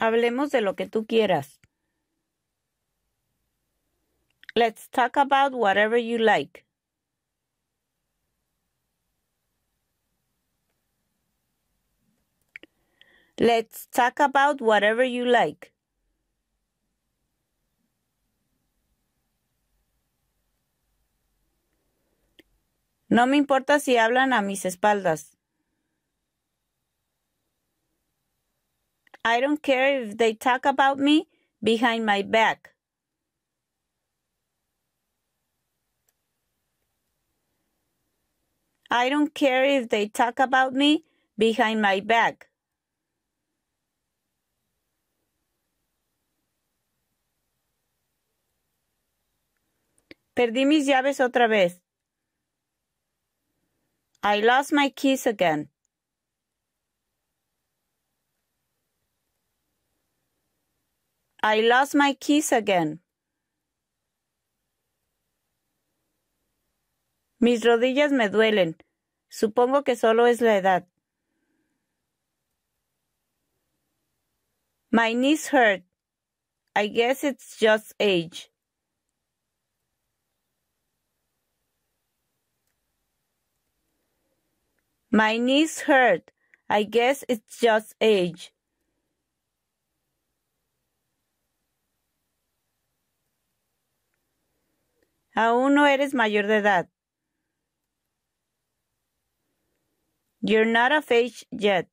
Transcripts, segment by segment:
Hablemos de lo que tú quieras. Let's talk about whatever you like. Let's talk about whatever you like. No me importa si hablan a mis espaldas. I don't care if they talk about me behind my back. I don't care if they talk about me behind my back. Perdí mis llaves otra vez. I lost my keys again. I lost my keys again. Mis rodillas me duelen. Supongo que solo es la edad. My knees hurt. I guess it's just age. My knees hurt. I guess it's just age. Aún no eres mayor de edad. You're not of age yet.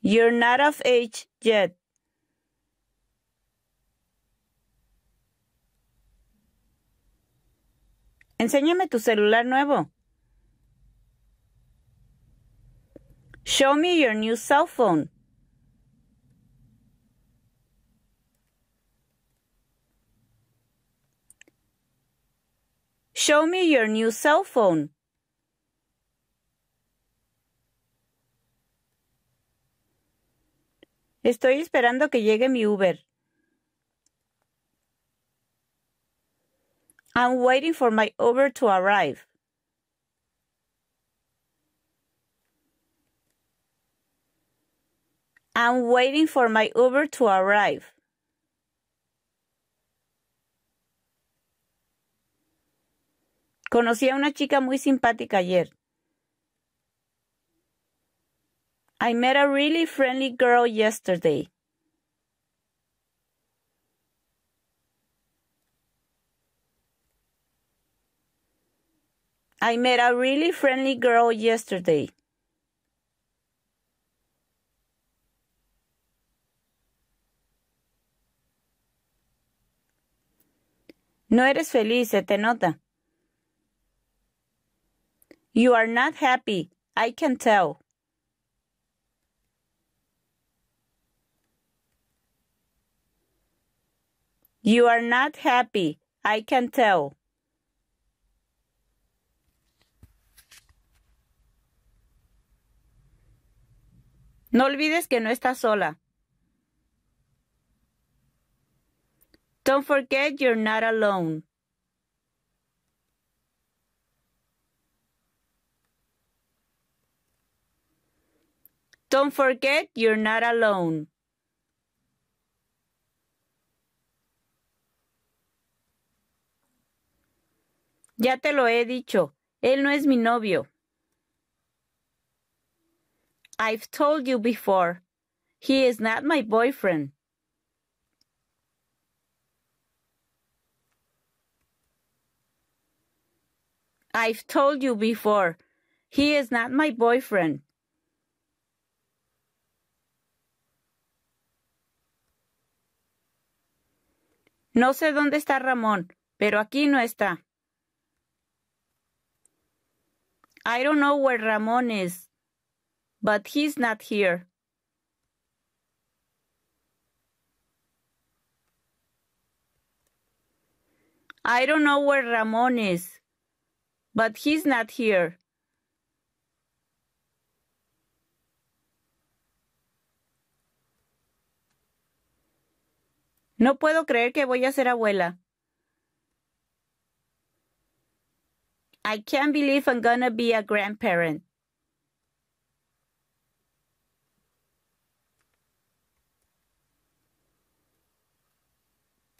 You're not of age yet. Enséñame tu celular nuevo. Show me your new cell phone. Show me your new cell phone. Estoy esperando que llegue mi Uber. I'm waiting for my Uber to arrive. I'm waiting for my Uber to arrive. Conocí a una chica muy simpática ayer. I met a really friendly girl yesterday. I met a really friendly girl yesterday. No eres feliz, se te nota. You are not happy. I can tell. You are not happy. I can tell. No olvides que no estás sola. Don't forget you're not alone. Don't forget you're not alone. Ya te lo he dicho, él no es mi novio. I've told you before, he is not my boyfriend. I've told you before, he is not my boyfriend. No sé dónde está Ramón, pero aquí no está. I don't know where Ramón is, but he's not here. I don't know where Ramón is, but he's not here. No puedo creer que voy a ser abuela. I can't believe I'm gonna be a grandparent.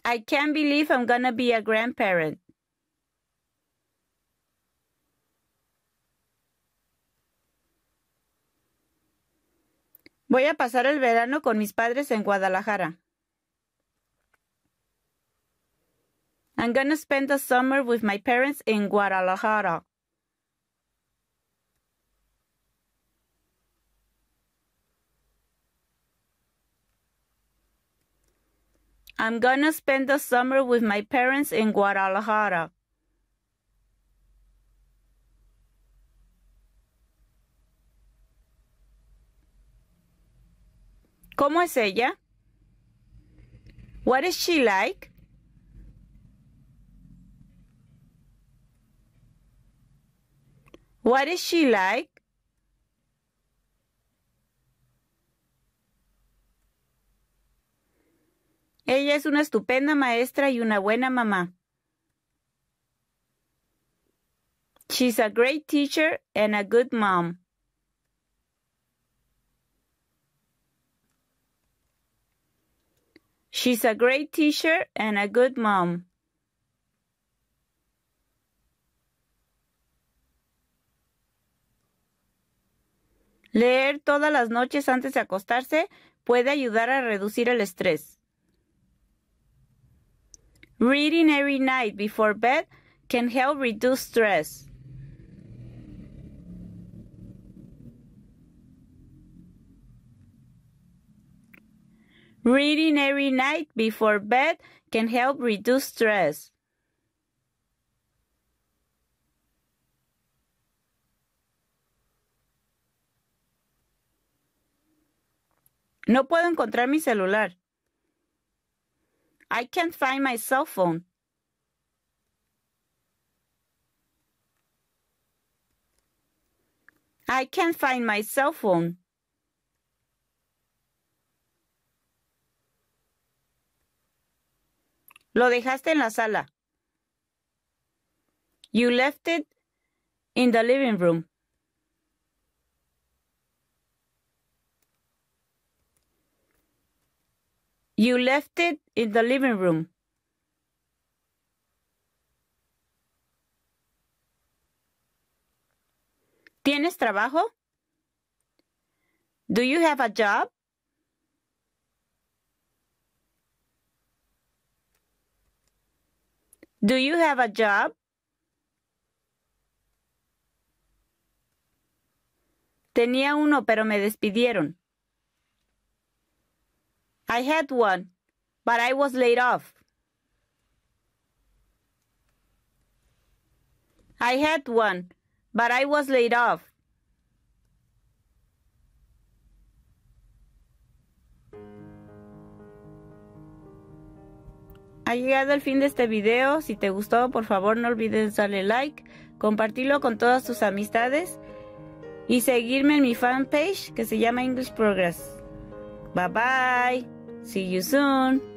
I can't believe I'm gonna be a grandparent. Voy a pasar el verano con mis padres en Guadalajara. I'm gonna spend the summer with my parents in Guadalajara. I'm gonna spend the summer with my parents in Guadalajara. ¿Cómo es ella? What is she like? What is she like? Ella es una estupenda maestra y una buena mamá. She's a great teacher and a good mom. She's a great teacher and a good mom. Leer todas las noches antes de acostarse puede ayudar a reducir el estrés. Reading every night before bed can help reduce stress. Reading every night before bed can help reduce stress. No puedo encontrar mi celular. I can't find my cell phone. I can't find my cell phone. Lo dejaste en la sala. You left it in the living room. You left it in the living room. ¿Tienes trabajo? Do you have a job? Do you have a job? Tenía uno, pero me despidieron. I had one, but I was laid off. I had one, but I was laid off. Ha llegado el fin de este video, si te gustó por favor no olvides darle like, compartirlo con todas tus amistades y seguirme en mi fanpage que se llama English Progress. Bye bye. See you soon.